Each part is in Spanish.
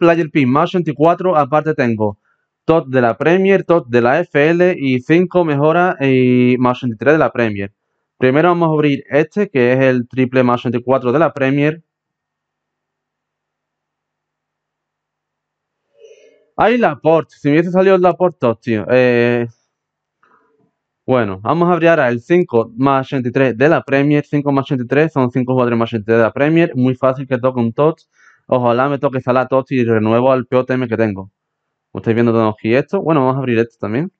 Player Pin más 24, Aparte tengo top de la Premier, top de la FL y 5 mejoras y más 23 de la Premier. Primero vamos a abrir este, que es el triple más 24 de la Premier. Hay Port, Si hubiese salido la Port, tío. Eh, bueno, vamos a abrir ahora el 5 más 83 de la Premier. 5 más 83 son 5 jugadores más 83 de la Premier. Muy fácil que toque un Tot Ojalá me toque Salah todos y renuevo al POTM que tengo. ¿Estáis viendo todos aquí esto? Bueno, vamos a abrir esto también.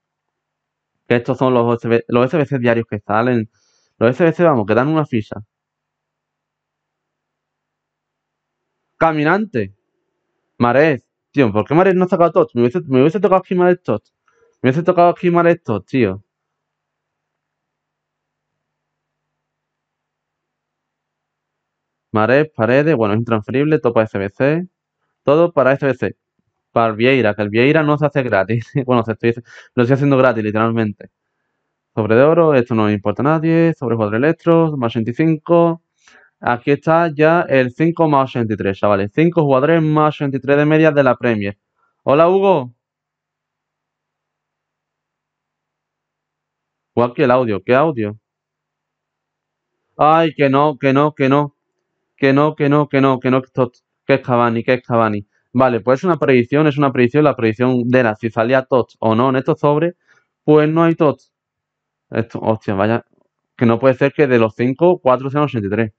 Que estos son los, los SBC diarios que salen. Los SBC, vamos, que dan una ficha. Caminante. Marez. Tío, ¿por qué Marez no ha sacado Me hubiese, tocado aquí Marez Me hubiese tocado aquí Marez tío. Marez, Paredes, bueno, es intransferible, topa SBC, todo para SBC. Para Vieira, que el Vieira no se hace gratis. bueno, se estoy, lo estoy haciendo gratis, literalmente. Sobre de oro, esto no importa a nadie. Sobre jugadores electros, más 85. Aquí está ya el 5 más 83, chavales. 5 jugadores más 83 de media de la Premier. Hola, Hugo. Igual que el audio, ¿qué audio? Ay, que no, que no, que no que no, que no, que no, que no, que es Cavani, que es Cavani. Vale, pues es una predicción, es una predicción, la predicción de la si salía Tot o no en estos sobres, pues no hay Tot. Esto, hostia, vaya, que no puede ser que de los 5, 4 sean 83.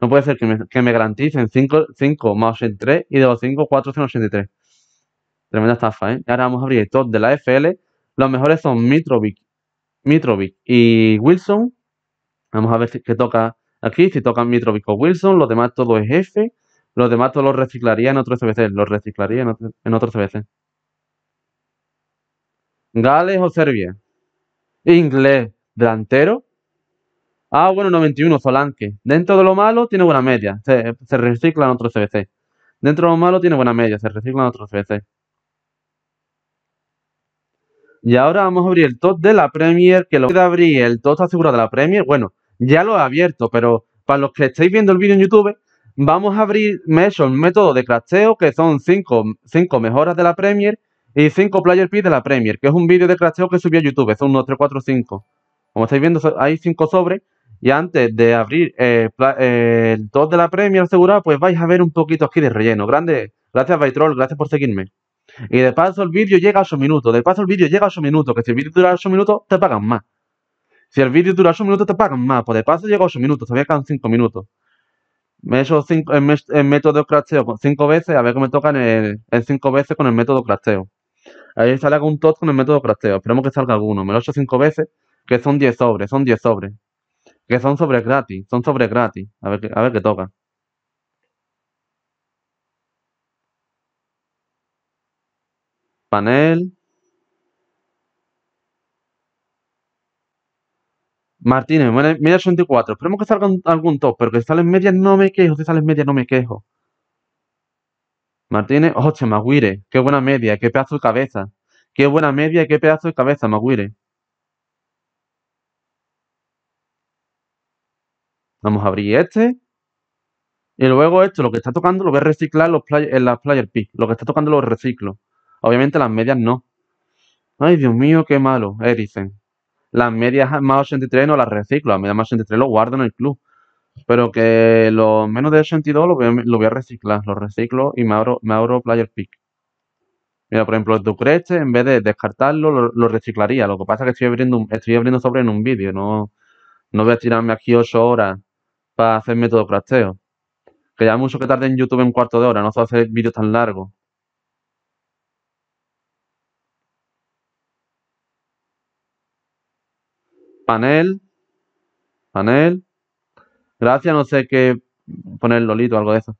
No puede ser que me, garanticen 5, 5 más 83 y de los 5, 4 sean 83. Tremenda estafa, ¿eh? Y ahora vamos a abrir el Tot de la FL. Los mejores son Mitrovic, Mitrovic y Wilson. Vamos a ver qué toca Aquí, si tocan Mitrovic o Wilson, los demás todo es F. Los demás todos los reciclaría en otro CBC. Los reciclaría en, otro, CBC. Gales o Serbia. Inglés, delantero. Ah, bueno, 91, Solanke. Dentro de lo malo tiene buena media. Se, recicla en otro CBC. Dentro de lo malo tiene buena media. Se recicla en otros CBC. Y ahora vamos a abrir el top de la Premier. Que lo puede abrir el top asegurado de la Premier. Bueno, ya lo he abierto, pero para los que estáis viendo el vídeo en YouTube, vamos a abrir, me método de crafteo, que son 5 mejoras de la Premier y 5 player Picks de la Premier, que es un vídeo de crafteo que subí a YouTube, son 1, 3, 4, 5. Como estáis viendo, hay 5 sobres. Y antes de abrir eh, eh, el 2 de la Premier asegurado, pues vais a ver un poquito aquí de relleno. Grande, gracias Baitrol, gracias por seguirme. Y de paso el vídeo llega a su minutos, de paso el vídeo llega a su minutos, que si el vídeo dura su minutos te pagan más. Si el vídeo dura 8 minutos, te pagan más. pues de paso llega a 8 minutos, todavía quedan 5 minutos. Me he hecho el, método crasteo 5 veces, a ver cómo me tocan el 5 veces con el método crasteo. Ahí sale algún tot con el método crasteo. Esperemos que salga alguno. Me lo he hecho 5 veces, que son 10 sobres, son 10 sobres. Que son sobres gratis, son sobres gratis. A ver, a ver qué toca. Panel. Martínez, media 84. Esperemos que salga algún top, pero que salen medias no me quejo. Si salen medias no me quejo. Martínez, hostia, Maguire. Qué buena media, qué pedazo de cabeza. Qué buena media y qué pedazo de cabeza, Maguire. Vamos a abrir este. Y luego esto, lo que está tocando lo voy a reciclar los en las player pick. Lo que está tocando lo reciclo. Obviamente las medias no. Ay, Dios mío, qué malo, Ericen. Eh, las medias más 83 no las reciclo, las medias más 83 lo guardo en el club. Pero que lo menos de 82 lo voy, lo voy a reciclar, lo reciclo y me abro, me abro Player Pick. Mira, por ejemplo, el Ducreste, en vez de descartarlo, lo, reciclaría. Lo que pasa es que estoy abriendo, estoy abriendo sobre en un vídeo, no, no voy a tirarme aquí 8 horas para hacer método crafteo. Que ya mucho que tarde en YouTube un cuarto de hora, no a hacer vídeos tan largos. panel, panel. Gracias, no sé qué poner Lolito algo de eso.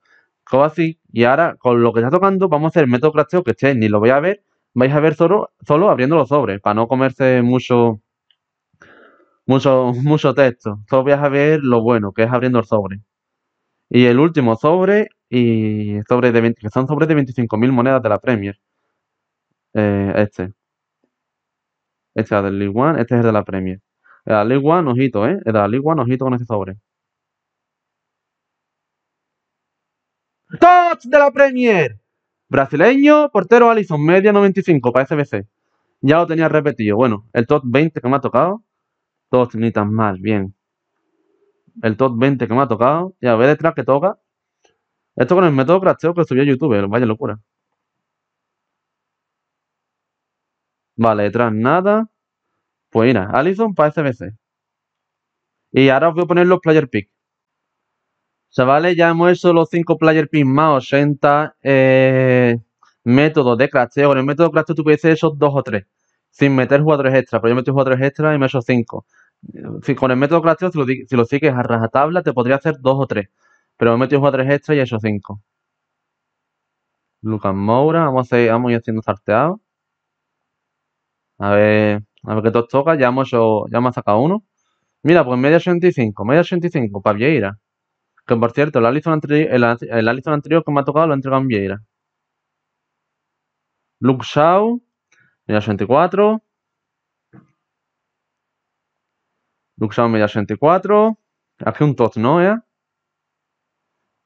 así. y ahora con lo que está tocando vamos a hacer el método que esté, ni lo voy a ver, vais a ver solo, solo abriendo los sobres, para no comerse mucho, mucho, mucho texto. Solo vais a ver lo bueno, que es abriendo el sobre. Y el último sobre, y sobre de 20, que son sobres de 25.000 monedas de la Premier. Eh, este. Este es del League este es el de la Premier. La ligua, ojito, ¿eh? La ligua, ojito con ese sobre. ¡Touch de la Premier! Brasileño, portero Alison, media 95 para SBC. Ya lo tenía repetido. Bueno, el top 20 que me ha tocado. ni tan más, bien. El top 20 que me ha tocado. Ya ver detrás que toca. Esto con el método crasheo que subió a YouTube. Eh, vaya locura. Vale, detrás nada. Pues mira, Allison para SBC. Este y ahora os voy a poner los player pick. Chavales, ya hemos hecho los 5 player picks más 80 eh, métodos de crasteo. Con el método de crasteo tú puedes hacer esos 2 o 3. Sin meter jugadores extra. Pero yo metí jugadores extra y me he hecho 5. con el método crasteo, si lo, si lo sigues a rajatabla, te podría hacer 2 o 3. Pero me he metido jugadores extra y he hecho 5. Lucas Moura, vamos a, ir, haciendo salteado. A ver. A ver qué tos toca. Ya hemos, ya sacado uno. Mira, pues media 65, Media 65 para Vieira. Que por cierto, el lista anterior que me ha tocado lo ha entregado en Vieira. Luxau. Media 64. Luxau media 64. Aquí un tos ¿no? Eh?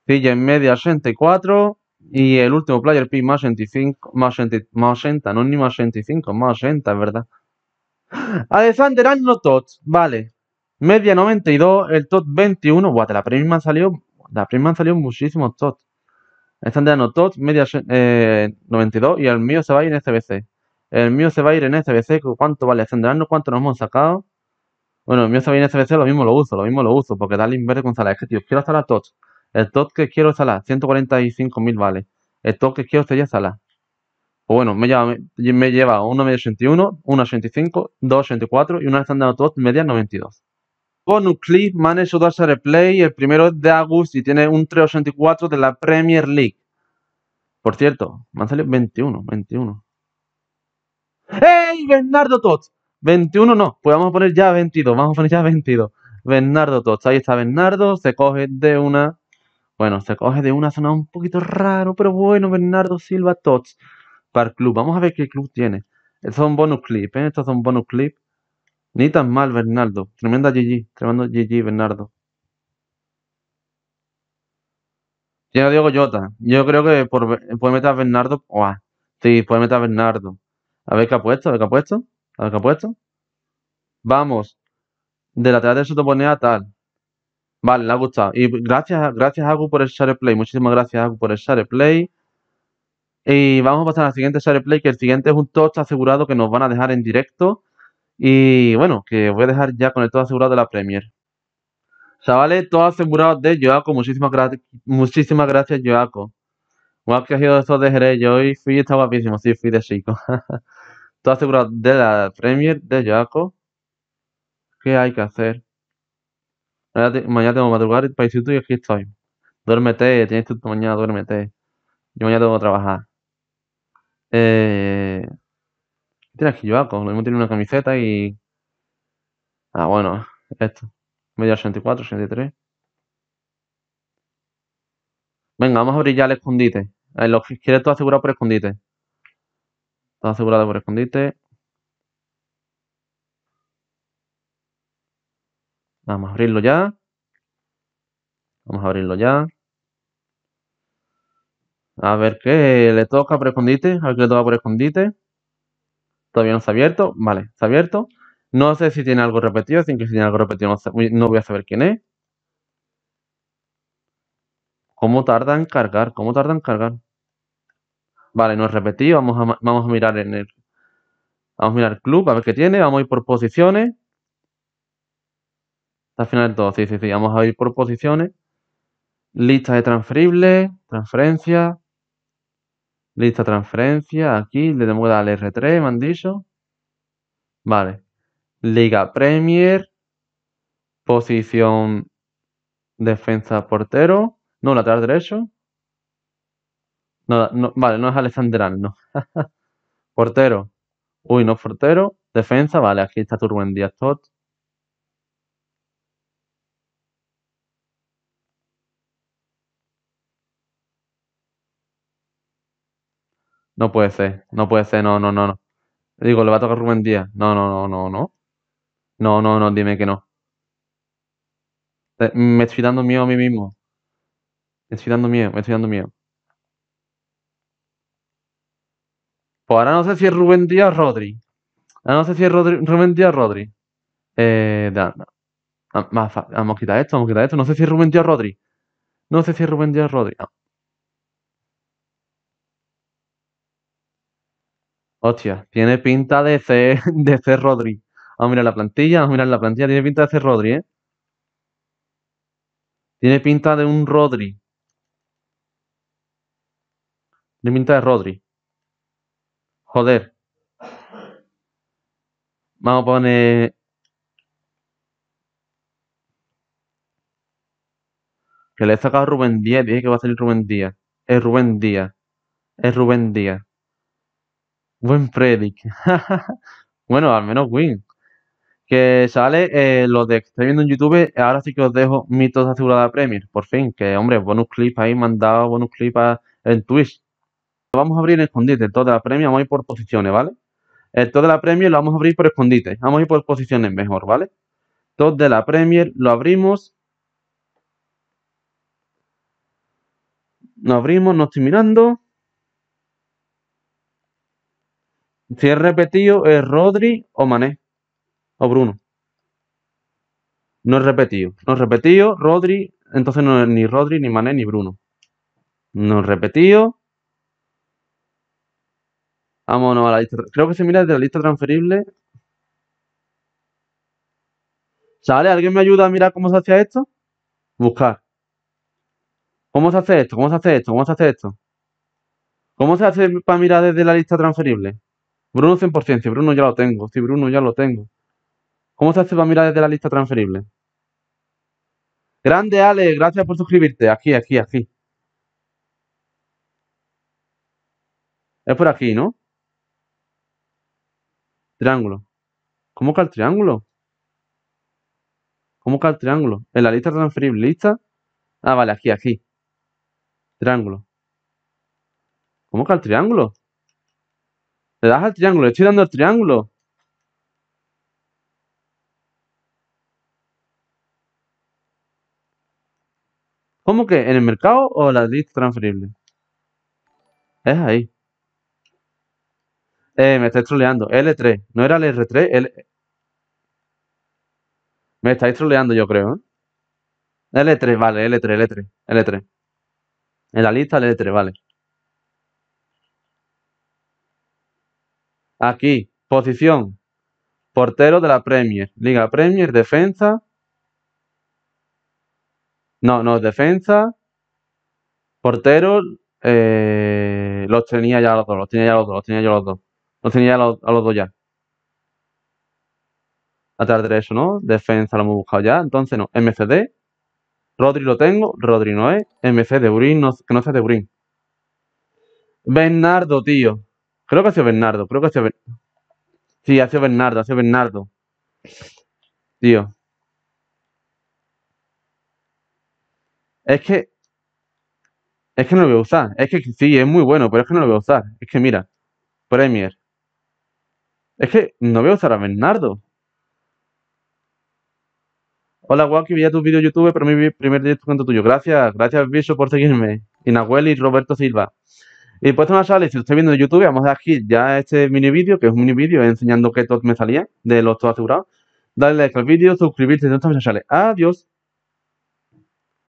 Pilla en media 64. Y el último player pick más 65, Más 60. más 80 no ni más 65, más 60, es verdad. Alexander no Tot, vale. Media 92, el Tot 21. Guate, la prima salió salido, la prima salió salido muchísimos Tot. Alexander Arnold media 92. Eh, y el mío se va a ir en SBC. El mío se va a ir en SBC. ¿Cuánto vale Alexander ¿Cuánto nos hemos sacado? Bueno, el mío se va a ir en SBC, lo mismo lo uso, lo mismo lo uso. Porque Dalin Verde con sala. Es que, tío, quiero Salah Tot. El Tot que quiero es Salah, 145.000 vale. El Tot que quiero sería sala. O pues bueno, me lleva, me, me lleva una 81, una 85, y una estándar media 92. un clip, Manage a Replay, el primero es de Agus y tiene un 384 de la Premier League. Por cierto, me han salido 21, 21. ¡Ey, Bernardo Tots! 21 no, pues vamos a poner ya 22, vamos a poner ya 22. Bernardo Tots, ahí está Bernardo, se coge de una... Bueno, se coge de una zona un poquito raro, pero bueno, Bernardo Silva Tots para el club. Vamos a ver qué club tiene. es un bonus clip, ¿eh? Estos son bonus clip. Ni tan mal, Bernardo. Tremenda GG. Tremendo GG, Bernardo. Tiene a Diego Jota. Yo creo que puede meter a Bernardo. si Sí, puede meter a Bernardo. A ver qué ha puesto, a ver qué ha puesto. A ver qué ha puesto. Vamos. De lateral de a tal. Vale, le ha gustado. Y gracias, gracias Agu por el share play. Muchísimas gracias Agu por el share play. Y vamos a pasar a la siguiente share play, que el siguiente es un toast asegurado que nos van a dejar en directo. Y bueno, que voy a dejar ya con el todo asegurado de la Premier. Chavales, todo asegurado de Joaco. Muchísimas, gracias muchísimas gracias, Joaco. Guau, que ha sido eso de Jerez. Yo hoy fui, está guapísimo. Sí, fui de chico. todo asegurado de la Premier, de Joaco. ¿Qué hay que hacer? Mañana tengo que madrugar el paisito y aquí estoy. Duérmete, tienes tu mañana, duérmete. Yo mañana tengo que trabajar. Eh, tienes que llevar? Lo mismo tiene una camiseta y. Ah, bueno, esto. Media 64, 63. Venga, vamos a abrir ya el escondite. Eh, lo que quieres todo asegurado por escondite. Todo asegurado por escondite. Vamos a abrirlo ya. Vamos a abrirlo ya. A ver qué le toca por escondite. A ver qué le toca por escondite. Todavía no ha abierto. Vale, está abierto. No sé si tiene algo repetido. Sin que si tiene algo repetido no, voy a saber quién es. ¿Cómo tarda en cargar? ¿Cómo tarda en cargar? Vale, no es repetido. Vamos a, mirar en el. Vamos a mirar el club, a ver qué tiene. Vamos a ir por posiciones. Al final de todo, sí, sí, sí. Vamos a ir por posiciones. Lista de transferibles, transferencias. Lista transferencia, aquí le tengo al R3, me Vale. Liga Premier. Posición defensa portero. No, lateral derecho. No, vale, no es Alexander no. portero. Uy, no portero. Defensa, vale, aquí está en Díaz Tot. No puede ser, no puede ser, no, no, no, no. Digo, le va a tocar Rubén Díaz. No, no, no, no, no. No, no, no, dime que no. Eh, me estoy dando miedo a mí mismo. Me estoy dando miedo, me estoy dando miedo. Pues ahora no sé si es Rubén Díaz o Rodri. Ahora no sé si es Rubén Díaz o Rodri. Eh, da- ah, Vamos a quitar esto, vamos a quitar esto. No sé si es Rubén Díaz o Rodri. No sé si es Rubén Díaz o Rodri. Ah. Hostia, tiene pinta de C. de Rodri. Vamos a mirar la plantilla, vamos a mirar la plantilla. Tiene pinta de C. Rodri, ¿eh? Tiene pinta de un Rodri. Tiene pinta de Rodri. Joder. Vamos a poner... Que le he sacado a Rubén Díaz. Dije que va a salir Rubén Díaz. Es Rubén Díaz. Es Rubén Díaz. Buen predic. bueno, al menos win. Que sale, eh, lo de que viendo en YouTube, ahora sí que os dejo mitos asegurada Premier, por fin. Que, hombre, bonus clip ahí, mandado bonus clip en Twitch. Vamos a abrir en escondite, toda la Premier, vamos a ir por posiciones, ¿vale? El todo de la Premier lo vamos a abrir por escondite. Vamos a ir por posiciones mejor, ¿vale? todo de la Premier lo abrimos. Lo abrimos, no estoy mirando. Si es repetido, es Rodri o Mané. O Bruno. No es repetido. No es repetido, Rodri. Entonces no es ni Rodri, ni Mané, ni Bruno. No es repetido. Vámonos a la lista. Creo que se mira desde la lista transferible. ¿Sale? ¿Alguien me ayuda a mirar cómo se hace esto? Buscar. ¿Cómo se hace esto? ¿Cómo se hace esto? ¿Cómo se hace esto? ¿Cómo se hace para mirar desde la lista transferible? Bruno 100%, si Bruno ya lo tengo, si Bruno ya lo tengo. ¿Cómo se hace para mirar desde la lista transferible? Grande Ale, gracias por suscribirte. Aquí, aquí, aquí. Es por aquí, ¿no? Triángulo. ¿Cómo que el triángulo? ¿Cómo que el triángulo? En la lista transferible, lista. Ah, vale, aquí, aquí. Triángulo. ¿Cómo que el triángulo? Le das al triángulo, estoy dando al triángulo. ¿Cómo que? ¿En el mercado o la lista transferible? Es ahí. Eh, me estáis troleando. L3. No era el R3. Me estáis troleando, yo creo. ¿eh? l L3, vale. L3, L3. L3. En la lista, L3, vale. Aquí, posición, portero de la Premier, Liga Premier, defensa. No, no, es defensa. Portero, eh, los tenía ya los dos, los tenía ya los dos, los tenía ya los dos. Los tenía ya a los dos ya. Atrás eso, ¿no? Defensa lo hemos buscado ya. Entonces, no. MCD. Rodri lo tengo. Rodri no es. MC de Urín, no, que no de Urín. Bernardo, tío. Creo que ha sido Bernardo, creo que ha sido Bernardo. Sí, ha sido Bernardo, ha sido Bernardo. Tío. Es que. Es que no lo voy a usar. Es que sí, es muy bueno, pero es que no lo voy a usar. Es que mira. Premier. Es que no voy a usar a Bernardo. Hola, Waki, veía tu vídeo YouTube, pero mi primer directo tuyo. Gracias, gracias, Bicho, por seguirme. Y Nahuel y Roberto Silva. Y puesto una sala, si lo estáis viendo en YouTube, vamos a dejar aquí ya este mini vídeo, que es un mini vídeo enseñando qué todo me salía de los todos asegurados. Dale like al vídeo, suscribirte si no estás en Adiós.